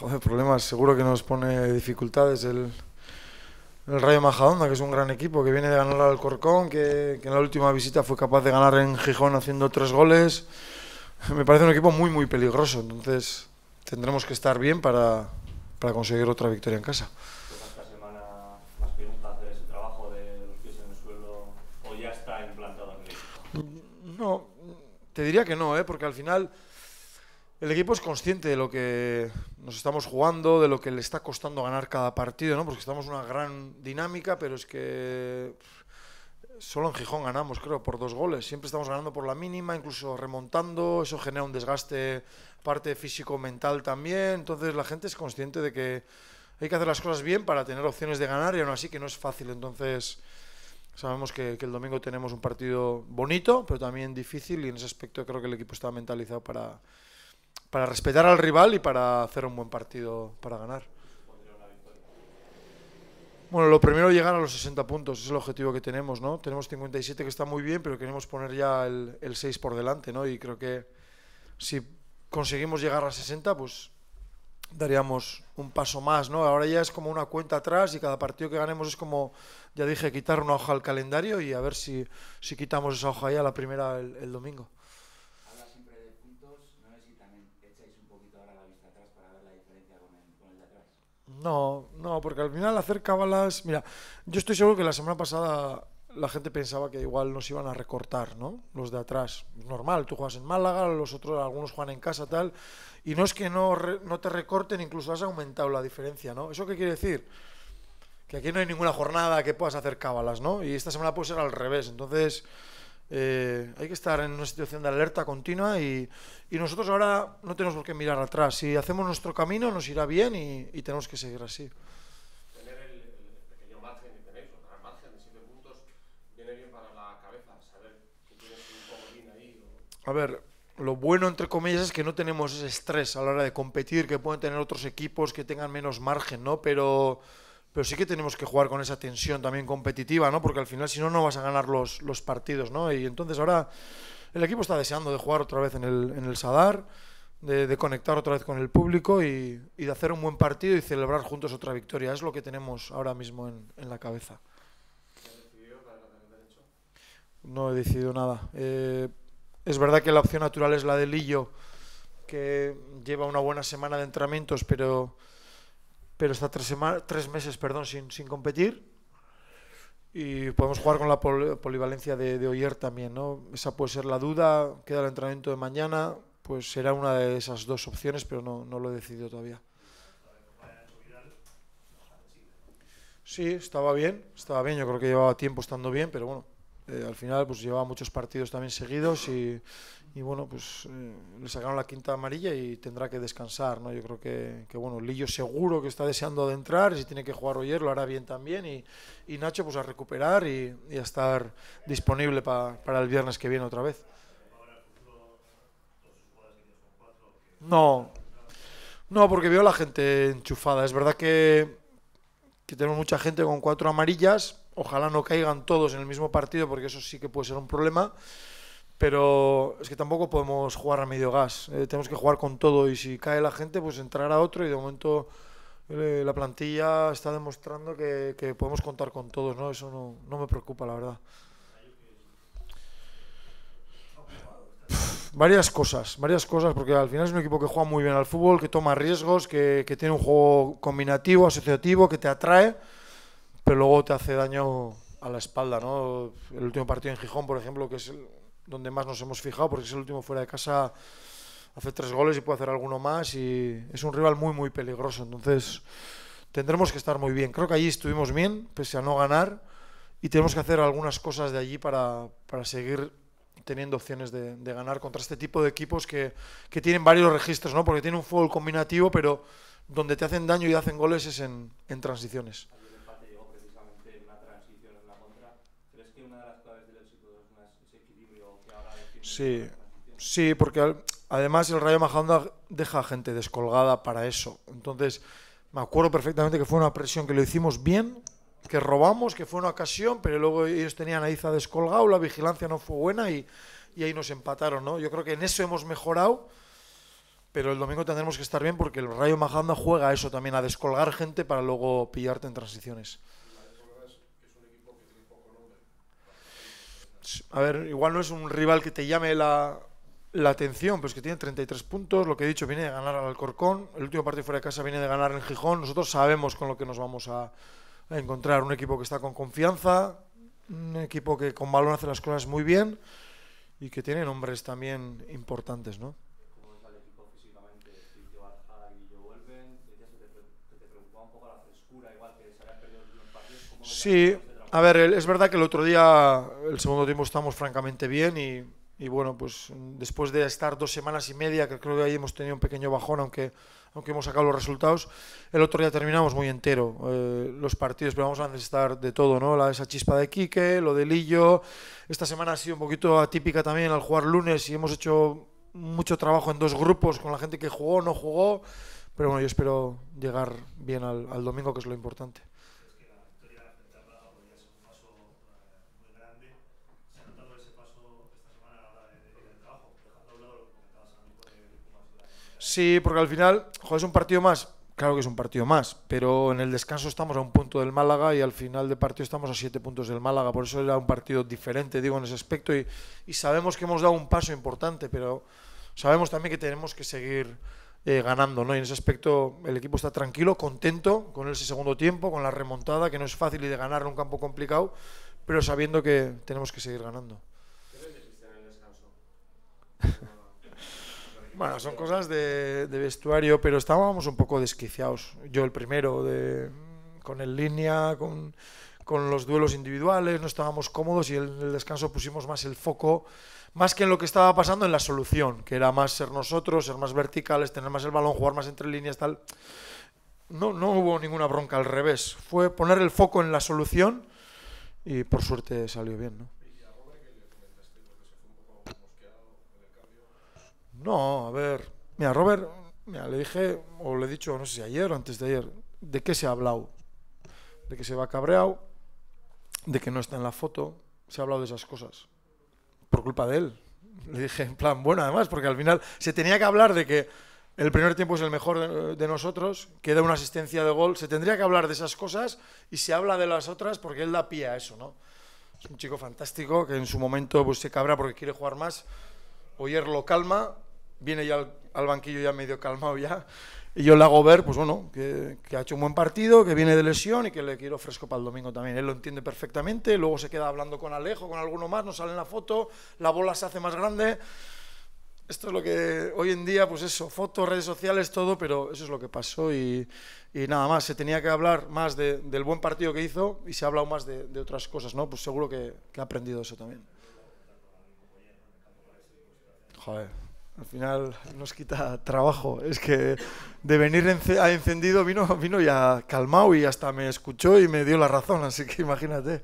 joder, problemas, seguro que nos pone dificultades el, Rayo Majadonda, que es un gran equipo, que viene de ganar al Corcón, que, en la última visita fue capaz de ganar en Gijón haciendo tres goles. Me parece un equipo muy, muy peligroso, entonces tendremos que estar bien para, para conseguir otra victoria en casa. No, te diría que no, ¿eh? porque al final el equipo es consciente de lo que nos estamos jugando, de lo que le está costando ganar cada partido, ¿no? Porque estamos en una gran dinámica, pero es que solo en Gijón ganamos, creo, por dos goles. Siempre estamos ganando por la mínima, incluso remontando. Eso genera un desgaste, parte físico-mental también. Entonces la gente es consciente de que hay que hacer las cosas bien para tener opciones de ganar y aún así que no es fácil. Entonces sabemos que el domingo tenemos un partido bonito, pero también difícil y en ese aspecto creo que el equipo está mentalizado para para respetar al rival y para hacer un buen partido para ganar. Bueno, lo primero llegar a los 60 puntos, es el objetivo que tenemos, ¿no? Tenemos 57 que está muy bien, pero queremos poner ya el, 6 por delante, ¿no? Y creo que si conseguimos llegar a 60, pues daríamos un paso más, ¿no? Ahora ya es como una cuenta atrás y cada partido que ganemos es como, ya dije, quitar una hoja al calendario y a ver si, si quitamos esa hoja ya la primera el domingo. No, no, porque al final hacer cábalas. Mira, yo estoy seguro que la semana pasada la gente pensaba que igual nos iban a recortar, ¿no? Los de atrás. Normal, tú juegas en Málaga, los otros, algunos juegan en casa, tal. Y no es que no, no te recorten, incluso has aumentado la diferencia, ¿no? ¿Eso qué quiere decir? Que aquí no hay ninguna jornada que puedas hacer cábalas, ¿no? Y esta semana puede ser al revés. Entonces, eh, hay que estar en una situación de alerta continua y, y, nosotros ahora no tenemos por qué mirar atrás. Si hacemos nuestro camino nos irá bien y, y tenemos que seguir así. Tener el, pequeño margen que tenéis, margen de puntos, viene bien para la cabeza, A ver, lo bueno, entre comillas, es que no tenemos ese estrés a la hora de competir que pueden tener otros equipos que tengan menos margen, ¿no? Pero pero sí que tenemos que jugar con esa tensión también competitiva, ¿no? Porque al final, si no, no vas a ganar los, partidos, ¿no? Y entonces ahora el equipo está deseando de jugar otra vez en el, en Sadar, de, conectar otra vez con el público y, de hacer un buen partido y celebrar juntos otra victoria. Es lo que tenemos ahora mismo en, en la cabeza. No he decidido nada. Eh, es verdad que la opción natural es la de Lillo, que lleva una buena semana de entrenamientos, pero pero está tres, tres meses perdón, sin, competir. Y podemos jugar con la polivalencia de, de también, ¿no? Esa puede ser la duda, queda el entrenamiento de mañana, pues será una de esas dos opciones, pero no, no lo he decidido todavía. Sí, estaba bien, estaba bien, yo creo que llevaba tiempo estando bien, pero bueno, eh, al final pues llevaba muchos partidos también seguidos y, bueno, pues eh, le sacaron la quinta amarilla y tendrá que descansar, ¿no? Yo creo que, que bueno, Lillo seguro que está deseando adentrar, si tiene que jugar hoy, lo hará bien también y, y Nacho pues a recuperar y, a estar disponible para el viernes que viene otra vez. No, no, porque veo la gente enchufada. Es verdad que, que tenemos mucha gente con cuatro amarillas, Ojalá no caigan todos en el mismo partido, porque eso sí que puede ser un problema. Pero es que tampoco podemos jugar a medio gas. Eh, tenemos que jugar con todo y si cae la gente, pues entrar a otro y de momento eh, la plantilla está demostrando que, que, podemos contar con todos, ¿no? Eso no, me preocupa, la verdad. varias cosas, varias cosas, porque al final es un equipo que juega muy bien al fútbol, que toma riesgos, que, que tiene un juego combinativo, asociativo, que te atrae pero luego te hace daño a la espalda, ¿no? El último partido en Gijón, por ejemplo, que es donde más nos hemos fijado, porque es el último fuera de casa, hace tres goles y puede hacer alguno más y es un rival muy, muy peligroso. Entonces, tendremos que estar muy bien. Creo que allí estuvimos bien, pese a no ganar, y tenemos que hacer algunas cosas de allí para, seguir teniendo opciones de, ganar contra este tipo de equipos que, tienen varios registros, ¿no? Porque tienen un fútbol combinativo, pero donde te hacen daño y hacen goles es en transiciones. Sí, sí, porque además el Rayo Majadahonda deja gente descolgada para eso. Entonces, me acuerdo perfectamente que fue una presión que lo hicimos bien, que robamos, que fue una ocasión, pero luego ellos tenían a Iza descolgado, la vigilancia no fue buena y, ahí nos empataron, ¿no? Yo creo que en eso hemos mejorado pero el domingo tendremos que estar bien porque el Rayo Majadahonda juega a eso también, a descolgar gente para luego pillarte en transiciones. a ver, igual no es un rival que te llame la, la atención, es que tiene 33 puntos, lo que he dicho, viene de ganar al Alcorcón, el último partido fuera de casa viene de ganar en Gijón, nosotros sabemos con lo que nos vamos a, encontrar, un equipo que está con confianza, un equipo que con balón hace las cosas muy bien y que tiene nombres también importantes, ¿no? Sí, a ver, es verdad que el otro día, el segundo tiempo, estamos francamente bien y, bueno, pues después de estar dos semanas y media, que creo que ahí hemos tenido un pequeño bajón, aunque, aunque hemos sacado los resultados, el otro día terminamos muy entero eh, los partidos, pero vamos a necesitar de todo, ¿no? La, esa chispa de Quique, lo de Lillo, esta semana ha sido un poquito atípica también al jugar lunes y hemos hecho mucho trabajo en dos grupos con la gente que jugó, no jugó, pero bueno, yo espero llegar bien al, al domingo, que es lo importante. Sí, porque al final, joder, es un partido más. Claro que es un partido más, pero en el descanso estamos a un punto del Málaga y al final de partido estamos a siete puntos del Málaga. Por eso era un partido diferente, digo, en ese aspecto. Y, sabemos que hemos dado un paso importante, pero sabemos también que tenemos que seguir eh, ganando, ¿no? Y en ese aspecto el equipo está tranquilo, contento con ese segundo tiempo, con la remontada, que no es fácil y de ganar en un campo complicado, pero sabiendo que tenemos que seguir ganando. Bueno, son cosas de, vestuario, pero estábamos un poco desquiciados. Yo el primero, de, con el línea, con, con los duelos individuales, no estábamos cómodos y en el descanso pusimos más el foco, más que en lo que estaba pasando, en la solución, que era más ser nosotros, ser más verticales, tener más el balón, jugar más entre líneas, tal. No, no hubo ninguna bronca al revés. Fue poner el foco en la solución y por suerte salió bien, ¿no? No, a ver. Mira, Robert, mira, le dije, o le he dicho, no sé si ayer o antes de ayer, de qué se ha hablado. De que se va cabreado, de que no está en la foto. Se ha hablado de esas cosas. Por culpa de él. Le dije, en plan, bueno, además, porque al final se tenía que hablar de que el primer tiempo es el mejor de, nosotros, que da una asistencia de gol. Se tendría que hablar de esas cosas y se habla de las otras porque él da pie a eso, ¿no? Es un chico fantástico que en su momento pues, se cabra porque quiere jugar más. Oyer lo calma, viene ya al, banquillo ya medio calmado ya, y yo le hago ver, pues bueno, que, que, ha hecho un buen partido, que viene de lesión y que le quiero fresco para el domingo también. Él lo entiende perfectamente, luego se queda hablando con Alejo, con alguno más, nos sale en la foto, la bola se hace más grande. Esto es lo que hoy en día, pues eso, fotos, redes sociales, todo, pero eso es lo que pasó y, y nada más. Se tenía que hablar más de, del buen partido que hizo y se ha hablado más de, de otras cosas, ¿no? Pues seguro que, que ha aprendido eso también. Joder. Al final nos quita trabajo. Es que de venir a encendido vino, vino ya calmado y hasta me escuchó y me dio la razón, así que imagínate.